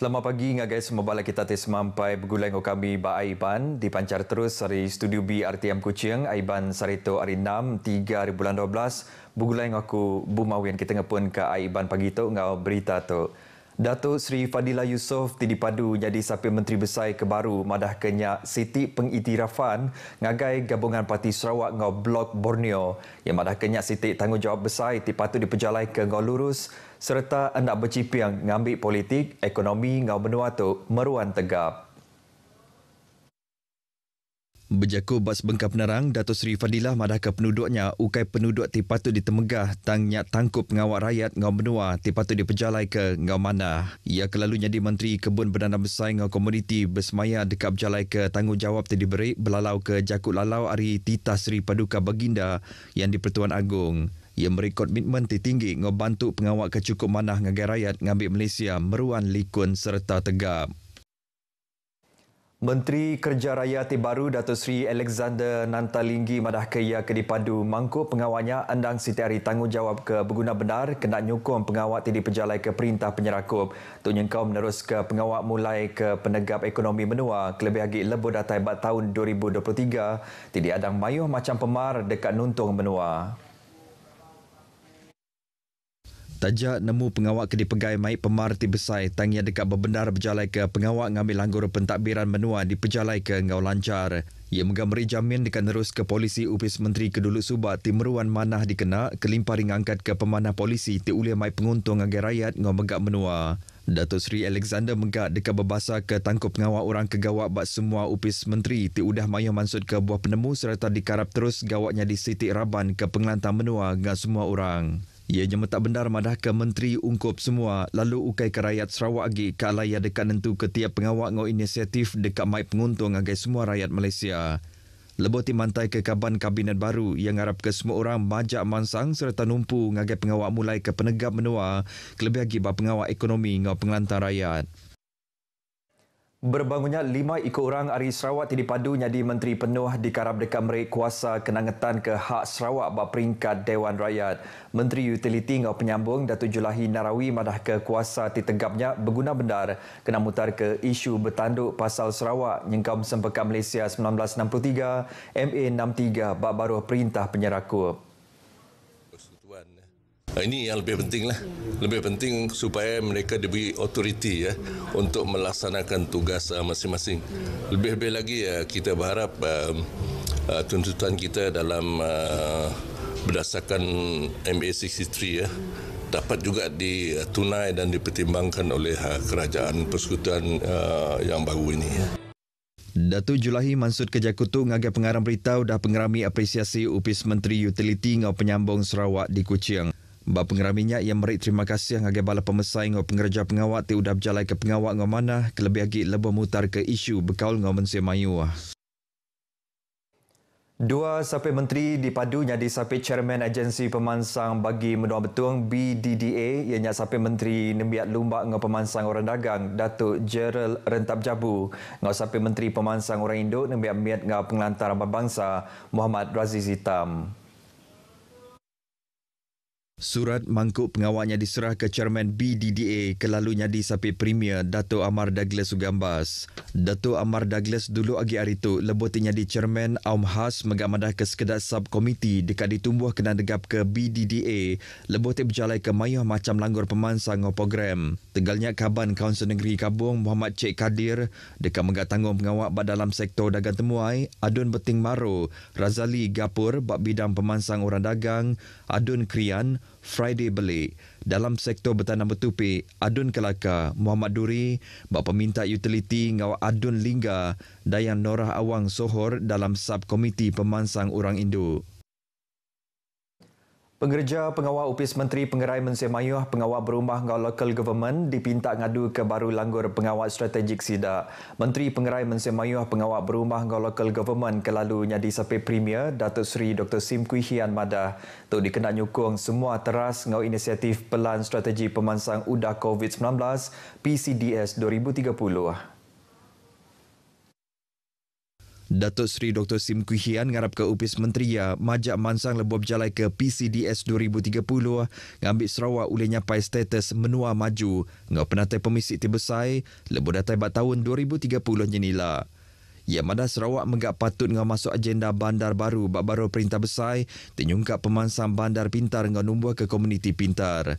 Selamat pagi ingat guys semua balik kita tes sampai begulai ngau kami ba Aiban dipancar terus dari studio B RTM Kuching Aiban Sarito hari 6 3 bulan 12 begulai ngau aku Bumawi yang kita ngepun ke Aiban pagi tu ngau berita tu Datuk Sri Fadila Yusof tidak padu jadi sapi menteri besar kebaru madah kenyak Siti Pengiktirafan ngagai gabungan parti Sarawak ngau blok Borneo yang madah kenyak Siti tanggungjawab besar ti patut dipejalai ke ngau lurus serta anak bercipiang ngambil politik, ekonomi ngau benua tu meruan tegap. Bejaku bas bengkak nerang Dato' Sri Fadilah madah ke penduduknya ukai penduduk ti patut ditemegah tang nyak tangkup ngawak rakyat ngau benua ti patut dipejalai ke ngau mana. Ia kelalunya di Menteri Kebun Berdana Besar ngau komuniti bersemaya dekap jalai ke tanggungjawab ti diberi belalau ke jakut lalau hari Tita Sri Paduka Baginda yang di Pertuan Agong. Ia beri komitmen tertinggi ngebantu pengawal kecukup manah ngagai rakyat ngambil Malaysia meruan likun serta tegap. Menteri Kerja Raya Tibaru Datuk Sri Alexander Nantalinggi madah ke ia ke dipadu mangku pengawalnya andang sitiari tanggungjawab ke berguna benar kena nyukum pengawal tidak pejalai ke perintah penyerakup untuk nyengkau menerus ke pengawal mulai ke penegap ekonomi menua kelebih lagi lebur datai bat tahun 2023 tidak adang mayuh macam pemar dekat nuntung menua. Tajak nemu pengawak kedi pegai mai pemar ti besai tangi dekat berbendar berjalai ke pengawak ngambil langgur pentadbiran menua di pejalai ke ngau lancar. Ia menggambari jamin dekat nerus ke polisi upis menteri kedulu subak ti meruan manah dikena kelimpari ngangkat ke pemanah polisi ti ulia mai penguntung agai rakyat ngau megak menua. Datuk Sri Alexander menggak dekat berbahasa ke tangkup pengawal orang kegawak bak semua upis menteri ti udah maya mansut ke buah penemu serta dikarap terus gawaknya di Siti Raban ke pengelantar menua dengan semua orang. Ia jemetak benar madah ke menteri ungkup semua lalu ukai ke rakyat Sarawak lagi ke alaya dekat nentu ketiap pengawak ngau inisiatif dekat mai penguntung agai semua rakyat Malaysia. Lebih timantai ke kaban kabinet baru yang harap ke semua orang majak mansang serta numpu ngagai pengawak mulai ke penegak menua kelebih lagi bahawa pengawak ekonomi ngau pengelantar rakyat. Berbangunnya lima ikut orang Ari Sarawak tidak padu jadi Menteri Penuh di Karab Dekat Merik kuasa kenangetan ke hak Sarawak bak Dewan Rakyat. Menteri Utiliti ngau penyambung Datu Julahi Narawi madah ke kuasa ditegapnya berguna benar kena mutar ke isu bertanduk pasal Sarawak nyengkam sempekan Malaysia 1963 MA63 bak baru perintah penyerakup. Eh. Ini yang lebih penting lah lebih penting supaya mereka diberi otoriti ya untuk melaksanakan tugas uh, masing-masing. Lebih-lebih lagi ya kita berharap um, uh, tuntutan kita dalam uh, berdasarkan MA63 ya dapat juga ditunai dan dipertimbangkan oleh uh, kerajaan persekutuan uh, yang baru ini. Ya. Datu Julahi Mansud Kejakutu ngagai pengarang beritahu dah pengerami apresiasi upis Menteri Utiliti ngau penyambung Sarawak di Kuching. Ba pengeraminya yang merik terima kasih ngagai bala pemesai ngau pengerja pengawak ti udah berjalan ke pengawak ngau mana kelebih lagi lebih mutar ke isu bekaul ngau mensia mayu. Dua sapi menteri dipadunya di sapi chairman agensi pemansang bagi menua betuang BDDA ianya sapi menteri nembiat lumbak ngau pemansang orang dagang Datuk Gerald Rentap Jabu ngau sapi menteri pemansang orang Indo nembiat miat ngau pengelantar bangsa Muhammad Razizitam. Surat mangkuk pengawalnya diserah ke Chairman BDDA kelalunya di Sapi Premier Dato Amar Douglas Sugambas. Dato Amar Douglas dulu agi hari itu lebutinya di Chairman Aum Has mengamadah ke sekedar subkomiti dekat ditumbuh kena degap ke BDDA lebutin berjalan ke mayuh macam langgur pemansang o program. Tegalnya kaban Kaunsel Negeri Kabung Muhammad Cik Kadir dekat mengatanggung pengawal pada dalam sektor dagang temuai Adun Beting Maru Razali Gapur bak bidang pemansang orang dagang, Adun Krian, Friday beli dalam sektor bertanam bertupi Adun Kelaka Muhammad Duri bak peminta utiliti ngawa Adun Lingga Dayang Norah Awang Sohor dalam subkomiti pemansang orang Indo. Pengerja Pengawal Upis Menteri Pengerai Mensih Mayuh Pengawal Berumah Ngau Local Government dipinta ngadu ke Baru Langgur Pengawal Strategik Sida. Menteri Pengerai Mensih Mayuh Pengawal Berumah Ngau Local Government kelalu nyadi Sepi Premier Datuk Seri Dr. Sim Kui Hian Mada untuk dikenal nyukung semua teras ngau inisiatif Pelan Strategi Pemansang udah COVID-19 PCDS 2030. Datuk Seri Dr. Sim Kuhian ngarap ke UPIS Menteri ya, majak mansang lebuh berjalan ke PCDS 2030 ngambil Sarawak boleh nyapai status menua maju. Ngau penatai pemisik tiba tibesai lebuh datai bat tahun 2030 jenila. Ya mana Sarawak menggak patut ngau masuk agenda bandar baru bak baru perintah besai tenyungkap pemansang bandar pintar ngau numbuh ke komuniti pintar.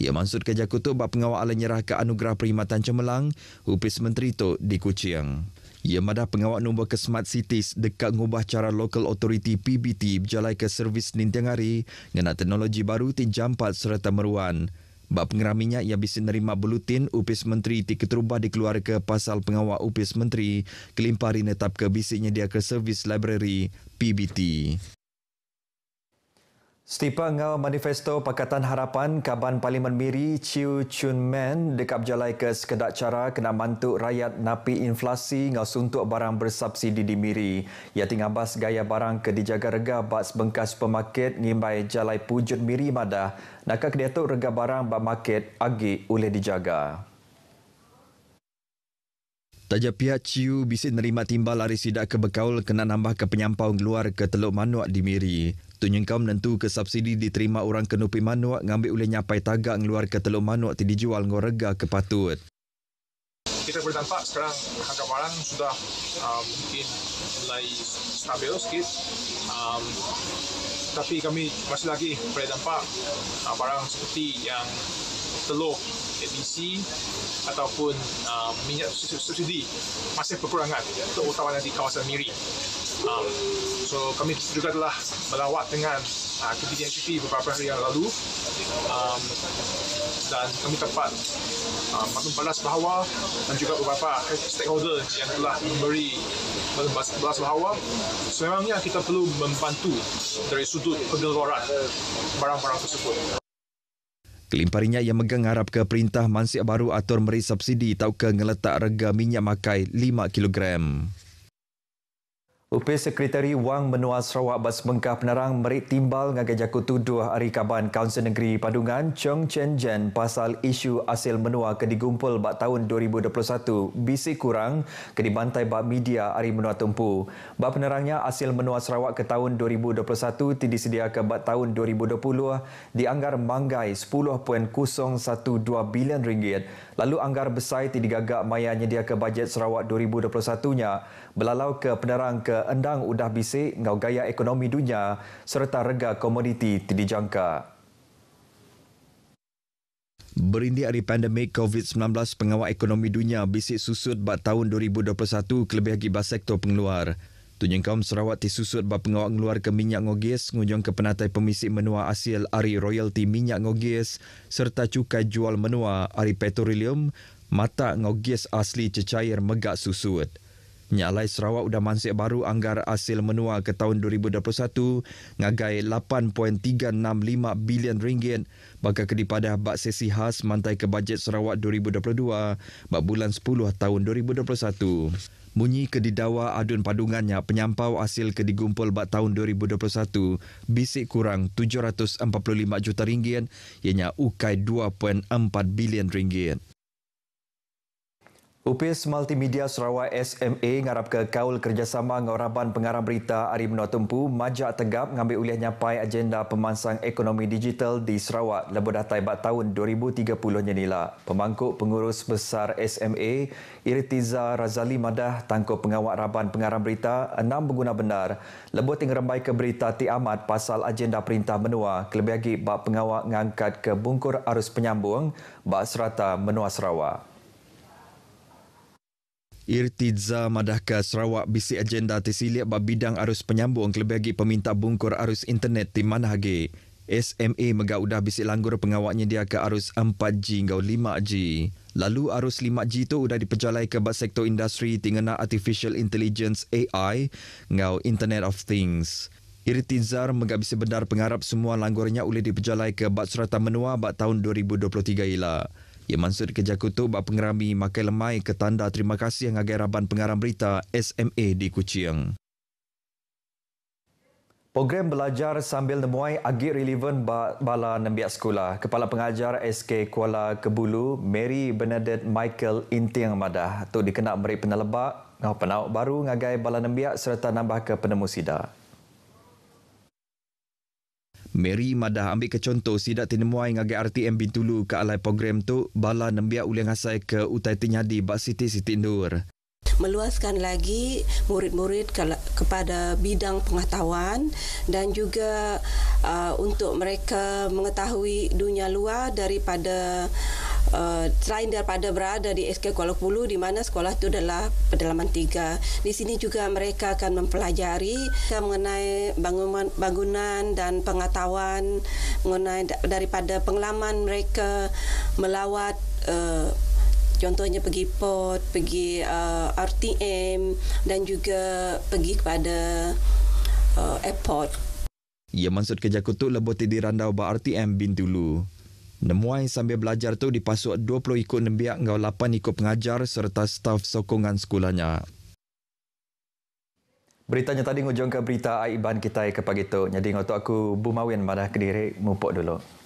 Ia ya, maksud kerja kutub bak pengawal nyerah ke anugerah perkhidmatan cemerlang, Upis Menteri Tok di Kuching. Ia madah pengawal nombor ke Smart Cities dekat mengubah cara local authority PBT berjalan ke servis nintiang hari dengan teknologi baru di jampat serta meruan. Bak pengeraminya ia bisa nerima bulutin upis menteri di keterubah dikeluarkan pasal pengawal upis menteri kelimpari netap ke bisiknya dia ke servis library PBT. Setipa ngau manifesto Pakatan Harapan Kaban Parlimen Miri Chiu Chun Men dekat berjalai ke sekedak cara kena mantuk rakyat napi inflasi ngau suntuk barang bersubsidi di Miri. Ia tinggal bas gaya barang ke dijaga rega bas bengkas pemaket ngimbai jalai pujud Miri mada nakak dia tu rega barang bak market agi oleh dijaga. Tajak pihak Chiu bisa nerima timbal dari sidak kebekaul kena nambah ke penyampau keluar ke Teluk Manuak di Miri. Tunyengkam menentu ke subsidi diterima orang kenupi manuak ngambil oleh nyapai tagak ngeluar ke teluk manuak ti dijual ngorega ke patut. Kita boleh nampak sekarang harga barang sudah um, mungkin mulai stabil sikit. Um, tapi kami masih lagi boleh nampak uh, barang seperti yang telur ABC ataupun uh, minyak subsidi masih berkurangan terutama di kawasan Miri. Um, so kami juga telah melawat dengan uh, ketiga entiti beberapa hari yang lalu um, dan kami dapat um, maklum balas bahawa dan juga beberapa stakeholder yang telah memberi balas bahawa sebenarnya kita perlu membantu dari sudut pengeluaran barang-barang tersebut. Kelimparinya yang megang harap ke perintah mansik baru atur meri subsidi tau ke ngeletak rega minyak makai 5 kilogram. Upis Sekretari Wang Menua Sarawak Bas Bengkah Penerang merik timbal dengan kejaku tuduh hari Kaban Kaunsel Negeri Padungan Cheng Chen Jen pasal isu asil menua ke digumpul bak tahun 2021 bisi kurang ke dibantai bak media hari Menua Tumpu. Bak penerangnya asil menua Sarawak ke tahun 2021 tidak sedia ke bak tahun 2020 dianggar manggai 10.012 bilion ringgit. Lalu anggar besar tidak gagak maya nyedia ke bajet Sarawak 2021-nya belalau ke penerang ke endang udah bisik ngau gaya ekonomi dunia serta rega komoditi tidak dijangka. Berindi dari pandemik COVID-19, pengawal ekonomi dunia bisik susut bak tahun 2021 kelebih lagi bak sektor pengeluar. Tunjung kaum Sarawak ti susut bak pengawal ngeluar ke minyak ngogis ngunjung ke penatai pemisik menua asil ari royalti minyak ngogis serta cukai jual menua ari petroleum mata ngogis asli cecair megak susut. Nyalai Sarawak Udah Mansik Baru Anggar Hasil Menua ke tahun 2021 ngagai 8.365 bilion ringgit baka kedipada bak sesi khas mantai ke bajet Sarawak 2022 bak bulan 10 tahun 2021. Munyi kedidawa adun padungannya penyampau hasil kedigumpul bak tahun 2021 bisik kurang 745 juta ringgit ianya ukai 2.4 bilion ringgit. UPS Multimedia Sarawak SMA ngarap ke kaul kerjasama ngoraban pengarah berita Ari Menua Tempu majak tegap ngambil ulih nyapai agenda pemansang ekonomi digital di Sarawak lebih dah tiba tahun 2030 nya nila. Pemangkuk pengurus besar SMA Iritiza Razali Madah tangko pengawak raban pengarah berita enam pengguna benar lebih tinggal rembai ke berita ti amat pasal agenda perintah menua kelebih lagi bak pengawak ngangkat ke bungkur arus penyambung bak serata menua Sarawak. Irtiza Madaka Sarawak bisi agenda tersilik bab bidang arus penyambung ke kelebihagi peminta bungkur arus internet di mana lagi. SMA megak udah bisi langgur pengawaknya dia ke arus 4G ngau 5G. Lalu arus 5G itu udah dipejalai ke bat sektor industri tinggana artificial intelligence AI ngau internet of things. Irtizar megak bisi benar pengarap semua langgurnya boleh dipejalai ke bat serata menua bat tahun 2023 ila. Ia maksud kerja kutub pengerami makai lemai ke tanda terima kasih ngagai raban pengarang berita SMA di Kuching. Program belajar sambil nemuai agak relevan bala nembiak sekolah. Kepala pengajar SK Kuala Kebulu, Mary Bernadette Michael Intiang madah. Tu dikenak beri penelebak, ngau oh, penauk baru ngagai bala nembiak serta nambah ke penemu sidak. Mary madah ambil ke contoh sidak tinemuai ngagai RTM Bintulu ke alai program tu bala nembia ulih ngasai ke utai tinyadi ba siti siti indur meluaskan lagi murid-murid kepada bidang pengetahuan dan juga uh, untuk mereka mengetahui dunia luar daripada Uh, selain daripada berada di SK Kuala Pulu di mana sekolah itu adalah pedalaman tiga Di sini juga mereka akan mempelajari mengenai bangunan, bangunan dan pengetahuan mengenai daripada pengalaman mereka melawat uh, Contohnya pergi port, pergi uh, RTM dan juga pergi kepada uh, airport. Ia maksud kerja kutuk lebuh tidir randau ba RTM bin Tulu. Nemuai sambil belajar tu dipasuk 20 ikut nembiak ngau 8 ikut pengajar serta staf sokongan sekolahnya. Beritanya tadi ngujung ke berita Aiban kita ke pagi tu. Jadi ngau tu aku bumawin Madah kediri mupok dulu.